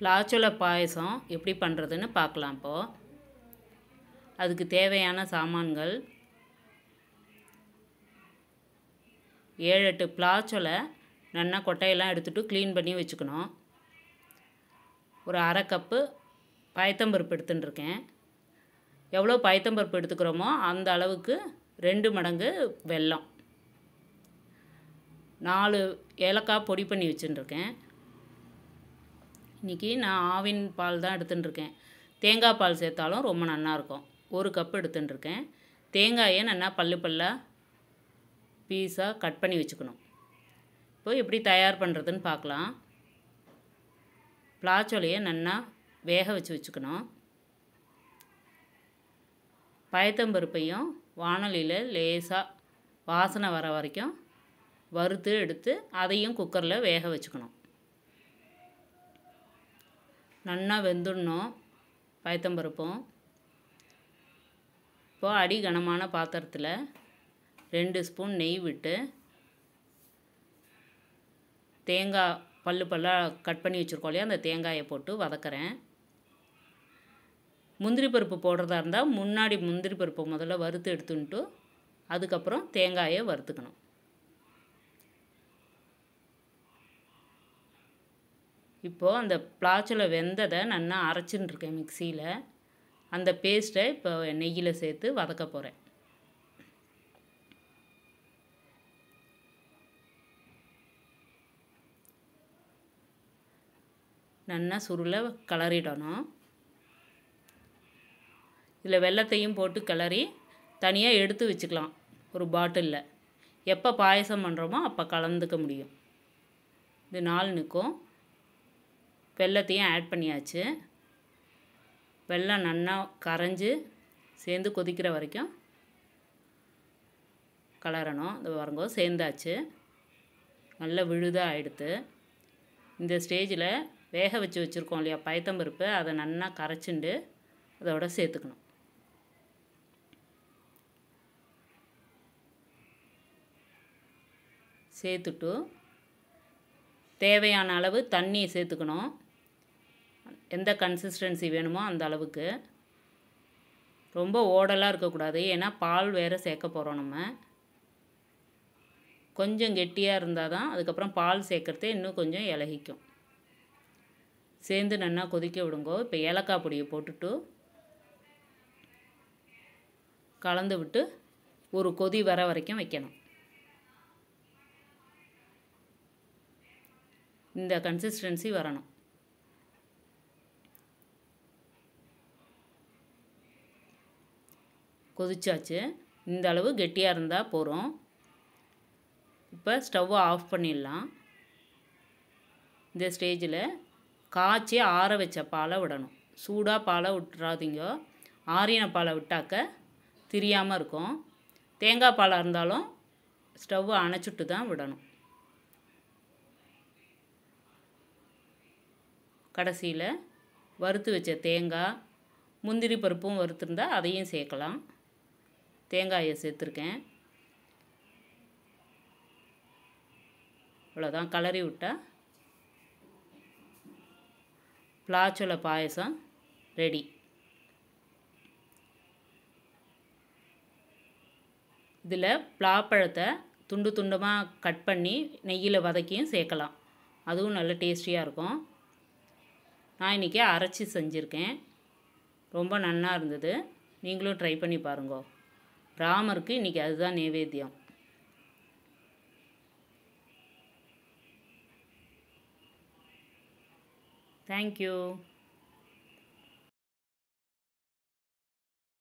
பிளாச்சோல பாயசம் எப்படி பண்ணுறதுன்னு பார்க்கலாம் இப்போது அதுக்கு தேவையான சாமான்கள் ஏழு எட்டு பிளாச்சொலை நல்லா கொட்டையெல்லாம் எடுத்துகிட்டு க்ளீன் பண்ணி வச்சுக்கணும் ஒரு அரை கப்பு பயத்தம்பருப்பு எடுத்துட்டுருக்கேன் எவ்வளோ பயத்தம்பருப்பு எடுத்துக்கிறோமோ அந்த அளவுக்கு ரெண்டு மடங்கு வெல்லம் நாலு ஏலக்காய் பொடி பண்ணி வச்சுட்டுருக்கேன் இன்றைக்கி நான் ஆவின் பால் தான் எடுத்துட்டுருக்கேன் தேங்காய் பால் சேர்த்தாலும் ரொம்ப நல்லாயிருக்கும் ஒரு கப் எடுத்துட்டுருக்கேன் தேங்காயை நல்லா பல்லு பல்லாக பீஸாக கட் பண்ணி வச்சுக்கணும் இப்போ எப்படி தயார் பண்ணுறதுன்னு பார்க்கலாம் பிளாச்சோலையை நல்லா வேக வச்சு வச்சுக்கணும் பயத்தம்பருப்பையும் வானொலியில் லேசாக வாசனை வர வரைக்கும் வறுத்து எடுத்து அதையும் குக்கரில் வேக வச்சுக்கணும் நன்னா வெந்துடணும் பயத்தம்பருப்பும் இப்போது அடி கனமான பாத்திரத்தில் ரெண்டு ஸ்பூன் நெய் விட்டு தேங்காய் பல்லு பல்லாக கட் பண்ணி வச்சுருக்கோம் இல்லையா அந்த தேங்காயை போட்டு வதக்கிறேன் முந்திரி பருப்பு போடுறதா இருந்தால் முன்னாடி முந்திரி பருப்பை முதல்ல வறுத்து எடுத்துன்ட்டு அதுக்கப்புறம் தேங்காயை வறுத்துக்கணும் இப்போது அந்த பிளாச்சில் வெந்ததை நல்லா அரைச்சின்னு இருக்கேன் மிக்சியில் அந்த பேஸ்ட்டை இப்போ நெய்யில் சேர்த்து வதக்க போகிறேன் நல்லா சுருளை கிளறிடணும் இதில் வெள்ளத்தையும் போட்டு கிளறி தனியாக எடுத்து வச்சுக்கலாம் ஒரு பாட்டிலில் எப்போ பாயசம் பண்ணுறோமோ அப்போ கலந்துக்க முடியும் இது நாள் நிற்கும் வெள்ளத்தையும் ஆட் பண்ணியாச்சு வெள்ளம் நல்லா கரைஞ்சி சேர்ந்து கொதிக்கிற வரைக்கும் கலரணும் இந்த வரங்கோ சேர்ந்தாச்சு நல்லா விழுதாக ஆகிடுத்து இந்த ஸ்டேஜில் வேக வச்சு வச்சுருக்கோம் இல்லையா பயத்தம்பருப்பு அதை நல்லா கரைச்சிண்டு அதோட சேர்த்துக்கணும் சேர்த்துட்டு தேவையான அளவு தண்ணி சேர்த்துக்கணும் எந்த கன்சிஸ்டன்சி வேணுமோ அந்த அளவுக்கு ரொம்ப ஓடலாக இருக்கக்கூடாது ஏன்னா பால் வேறு சேர்க்க போகிறோம் நம்ம கொஞ்சம் கெட்டியாக இருந்தால் தான் அதுக்கப்புறம் பால் சேர்க்குறதே இன்னும் கொஞ்சம் இலகிக்கும் சேர்ந்து நல்லா கொதிக்க விடுங்கோ இப்போ ஏலக்காய் பொடியை போட்டுட்டு கலந்து விட்டு ஒரு கொதி வர வரைக்கும் வைக்கணும் இந்த கன்சிஸ்டன்சி வரணும் கொதிச்சாச்சு இந்த அளவு கெட்டியாக இருந்தால் போகிறோம் இப்போ ஸ்டவ்வை ஆஃப் பண்ணிடலாம் இந்த ஸ்டேஜில் காய்ச்சி ஆற வச்ச பாலை விடணும் சூடாக பாலை விட்டுறாதீங்க ஆரியன பாலை விட்டாக்க தெரியாமல் இருக்கும் தேங்காய் பாலாக இருந்தாலும் ஸ்டவ் அணைச்சிட்டு தான் விடணும் கடைசியில் வறுத்து வச்ச தேங்காய் முந்திரி பருப்பும் வறுத்துருந்தா அதையும் சேர்க்கலாம் தேங்காயை சேர்த்துருக்கேன் இவ்வளோதான் கலரி விட்டால் பிளாச்சோல பாயசம் ரெடி இதில் பிளாப்பழத்தை துண்டு துண்டுமாக கட் பண்ணி நெய்யில் வதக்கியும் சேர்க்கலாம் அதுவும் நல்ல டேஸ்டியாக இருக்கும் நான் இன்றைக்கி அரைச்சி செஞ்சுருக்கேன் ரொம்ப நன்னா இருந்தது நீங்களும் ட்ரை பண்ணி பாருங்க ராமருக்கு இன்றைக்கி அதுதான் நைவேத்தியம் தேங்க்யூ